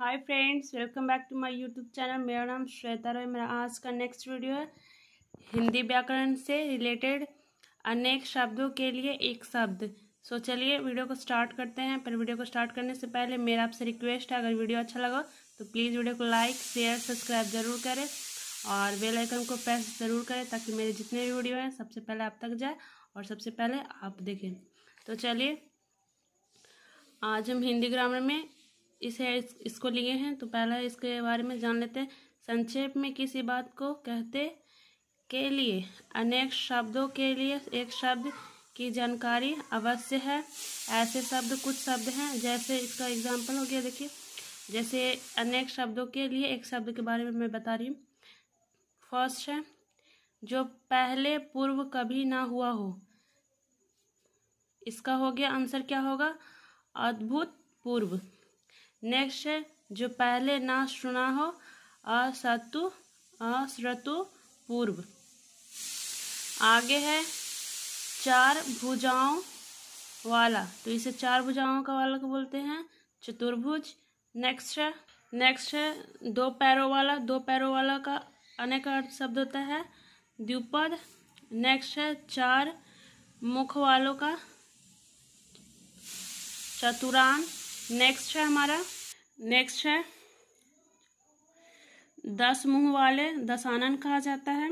hi friends welcome back to my YouTube channel मेरा नाम श्वेता रॉय मेरा आज का नेक्स्ट वीडियो है हिंदी व्याकरण से रिलेटेड अनेक शब्दों के लिए एक शब्द सो चलिए वीडियो को स्टार्ट करते हैं पर वीडियो को स्टार्ट करने से पहले मेरा आपसे रिक्वेस्ट है अगर वीडियो अच्छा लगा तो प्लीज़ वीडियो को लाइक शेयर सब्सक्राइब ज़रूर करें और बेलाइकन को प्रेस ज़रूर करें ताकि मेरे जितने भी वीडियो हैं सबसे पहले आप तक जाए और सबसे पहले आप देखें तो चलिए आज हम हिंदी ग्रामर में इसे इस, इसको लिए हैं तो पहला इसके बारे में जान लेते हैं संक्षेप में किसी बात को कहते के लिए अनेक शब्दों के लिए एक शब्द की जानकारी अवश्य है ऐसे शब्द कुछ शब्द हैं जैसे इसका एग्जाम्पल हो गया देखिए जैसे अनेक शब्दों के लिए एक शब्द के बारे में मैं बता रही हूँ फर्स्ट है जो पहले पूर्व कभी ना हुआ हो इसका हो गया आंसर क्या होगा अद्भुत पूर्व नेक्स्ट है जो पहले ना सुना हो असतु अश्रतु पूर्व आगे है चार भुजाओं वाला तो इसे चार भुजाओं का वाला को बोलते हैं चतुर्भुज नेक्स्ट है नेक्स्ट है दो पैरों वाला दो पैरों वाला का अनेक अर्थ शब्द होता है द्विपद नेक्स्ट है चार मुख वालों का चतुरान नेक्स्ट है हमारा नेक्स्ट है दस मुंह वाले दसानन कहा जाता है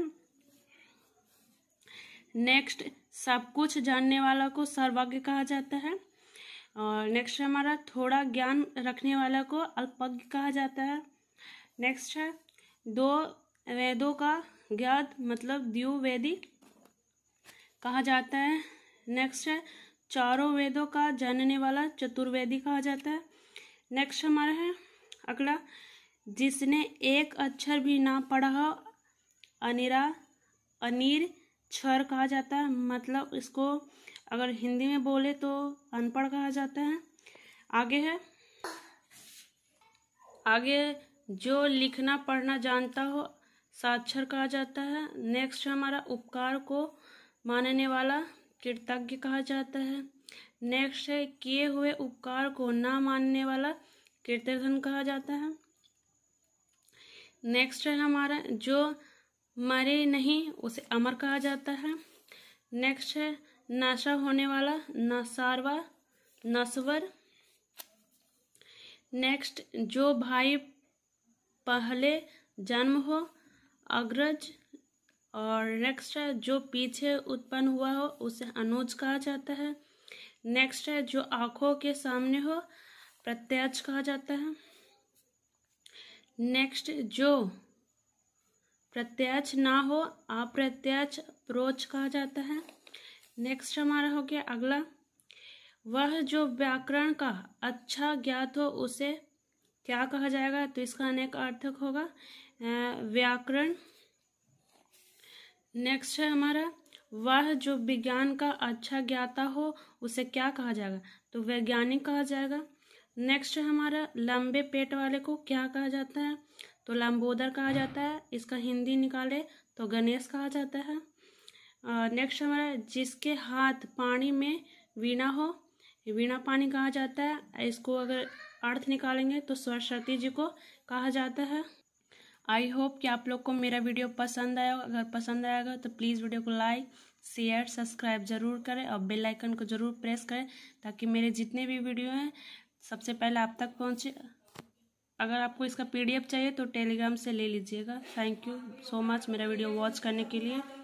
नेक्स्ट सब कुछ जानने वाला को सर्वज्ञ कहा जाता है और नेक्स्ट है हमारा थोड़ा ज्ञान रखने वाला को अल्पज्ञ कहा जाता है नेक्स्ट है दो वेदों का ज्ञात मतलब वेदी कहा जाता है नेक्स्ट है चारों वेदों का जानने वाला चतुर्वेदी कहा जाता है नेक्स्ट हमारा है अगला जिसने एक अक्षर भी ना पढ़ा हो अनिरा अनिर क्षर कहा जाता है मतलब इसको अगर हिंदी में बोले तो अनपढ़ कहा जाता है आगे है आगे जो लिखना पढ़ना जानता हो साक्षर कहा जाता है नेक्स्ट हमारा उपकार को मानने वाला कृतज्ञ कहा जाता है नेक्स्ट है किए हुए उपकार को ना मानने वाला कीर्तन कहा जाता है नेक्स्ट है हमारा जो मरे नहीं उसे अमर कहा जाता है नेक्स्ट है नशा होने वाला नसारवा नसवर नेक्स्ट जो भाई पहले जन्म हो अग्रज और नेक्स्ट है जो पीछे उत्पन्न हुआ हो उसे अनुज कहा जाता है नेक्स्ट है जो आँखों के सामने हो प्रत्यक्ष कहा जाता है नेक्स्ट जो प्रत्यक्ष ना हो अप्रत्यक्ष प्रोच कहा जाता है नेक्स्ट हमारा हो गया अगला वह जो व्याकरण का अच्छा ज्ञात हो उसे क्या कहा जाएगा तो इसका अनेक अर्थक होगा व्याकरण नेक्स्ट है हमारा वह जो विज्ञान का अच्छा ज्ञाता हो उसे क्या कहा जाएगा तो वैज्ञानिक कहा जाएगा नेक्स्ट है हमारा लंबे पेट वाले को क्या कहा जाता है तो लंबोदर कहा जाता है इसका हिंदी निकाले तो गणेश कहा जाता है नेक्स्ट uh, हमारा जिसके हाथ पानी में वीणा हो वीणा पानी कहा जाता है इसको अगर अर्थ निकालेंगे तो सरस्वती जी को कहा जाता है आई होप कि आप लोग को मेरा वीडियो पसंद आया अगर पसंद आएगा तो प्लीज़ वीडियो को लाइक शेयर सब्सक्राइब ज़रूर करें और बेल आइकन को ज़रूर प्रेस करें ताकि मेरे जितने भी वीडियो हैं सबसे पहले आप तक पहुँचे अगर आपको इसका पीडीएफ चाहिए तो टेलीग्राम से ले लीजिएगा थैंक यू सो मच मेरा वीडियो वॉच करने के लिए